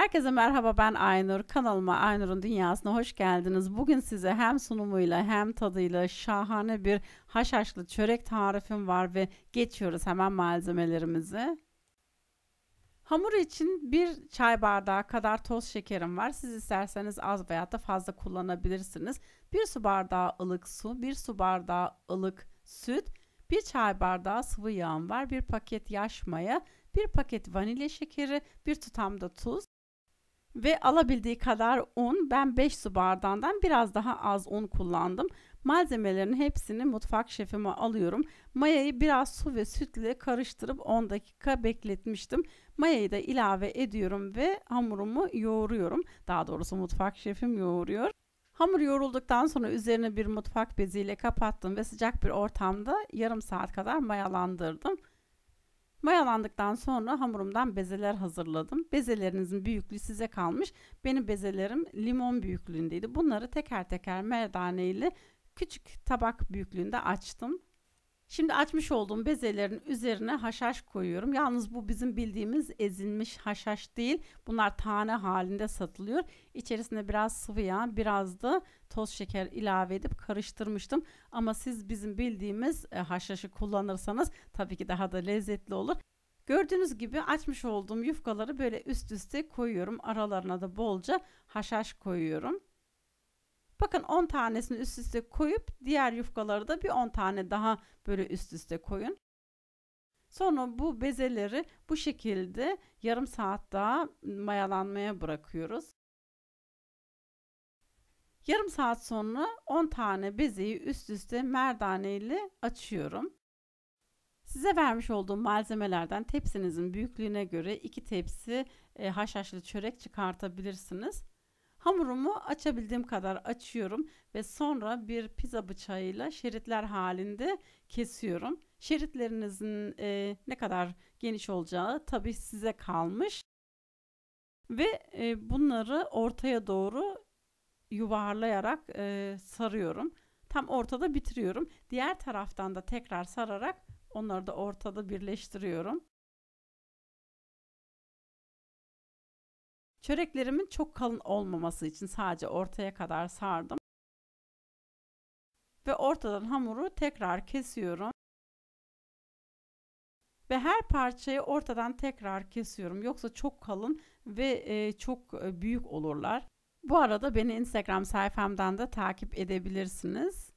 Herkese merhaba ben Aynur. Kanalıma Aynur'un dünyasına hoş geldiniz. Bugün size hem sunumuyla hem tadıyla şahane bir haşhaşlı çörek tarifim var ve geçiyoruz hemen malzemelerimizi. Hamur için bir çay bardağı kadar toz şekerim var. Siz isterseniz az veya da fazla kullanabilirsiniz. Bir su bardağı ılık su, bir su bardağı ılık süt, bir çay bardağı sıvı yağım var, bir paket yaş maya, bir paket vanilya şekeri, bir tutam da tuz ve alabildiği kadar un. Ben 5 su bardağından biraz daha az un kullandım. Malzemelerin hepsini mutfak şefime alıyorum. Mayayı biraz su ve sütle karıştırıp 10 dakika bekletmiştim. Mayayı da ilave ediyorum ve hamurumu yoğuruyorum. Daha doğrusu mutfak şefim yoğuruyor. Hamur yoğrulduktan sonra üzerine bir mutfak beziyle kapattım ve sıcak bir ortamda yarım saat kadar mayalandırdım. Mayalandıktan sonra hamurumdan bezeler hazırladım. Bezelerinizin büyüklüğü size kalmış. Benim bezelerim limon büyüklüğündeydi. Bunları teker teker merdane ile küçük tabak büyüklüğünde açtım Şimdi açmış olduğum bezelerin üzerine haşhaş koyuyorum. Yalnız bu bizim bildiğimiz ezilmiş haşhaş değil. Bunlar tane halinde satılıyor. İçerisine biraz sıvı yağ, biraz da toz şeker ilave edip karıştırmıştım. Ama siz bizim bildiğimiz e, haşhaşı kullanırsanız tabii ki daha da lezzetli olur. Gördüğünüz gibi açmış olduğum yufkaları böyle üst üste koyuyorum. Aralarına da bolca haşhaş koyuyorum. Bakın 10 tanesini üst üste koyup diğer yufkaları da bir 10 tane daha böyle üst üste koyun. Sonra bu bezeleri bu şekilde yarım saat daha mayalanmaya bırakıyoruz. Yarım saat sonra 10 tane bezeyi üst üste merdane ile açıyorum. Size vermiş olduğum malzemelerden tepsinizin büyüklüğüne göre 2 tepsi e, haşhaşlı çörek çıkartabilirsiniz. Hamurumu açabildiğim kadar açıyorum ve sonra bir pizza bıçağıyla şeritler halinde kesiyorum. Şeritlerinizin e, ne kadar geniş olacağı tabii size kalmış. Ve e, bunları ortaya doğru yuvarlayarak e, sarıyorum. Tam ortada bitiriyorum. Diğer taraftan da tekrar sararak onları da ortada birleştiriyorum. Çöreklerimin çok kalın olmaması için sadece ortaya kadar sardım. Ve ortadan hamuru tekrar kesiyorum. Ve her parçayı ortadan tekrar kesiyorum. Yoksa çok kalın ve e, çok e, büyük olurlar. Bu arada beni Instagram sayfamdan da takip edebilirsiniz.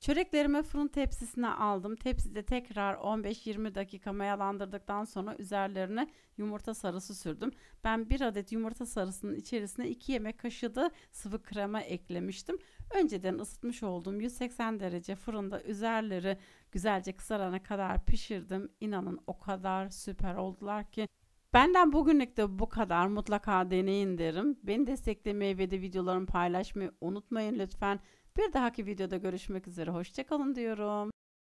Çöreklerimi fırın tepsisine aldım. Tepside tekrar 15-20 dakika mayalandırdıktan sonra üzerlerine yumurta sarısı sürdüm. Ben bir adet yumurta sarısının içerisine 2 yemek kaşığı da sıvı krema eklemiştim. Önceden ısıtmış olduğum 180 derece fırında üzerleri güzelce kızarana kadar pişirdim. İnanın o kadar süper oldular ki Benden bugünlük de bu kadar. Mutlaka deneyin derim. Beni desteklemeyi ve de videolarımı paylaşmayı unutmayın lütfen. Bir dahaki videoda görüşmek üzere. Hoşçakalın diyorum.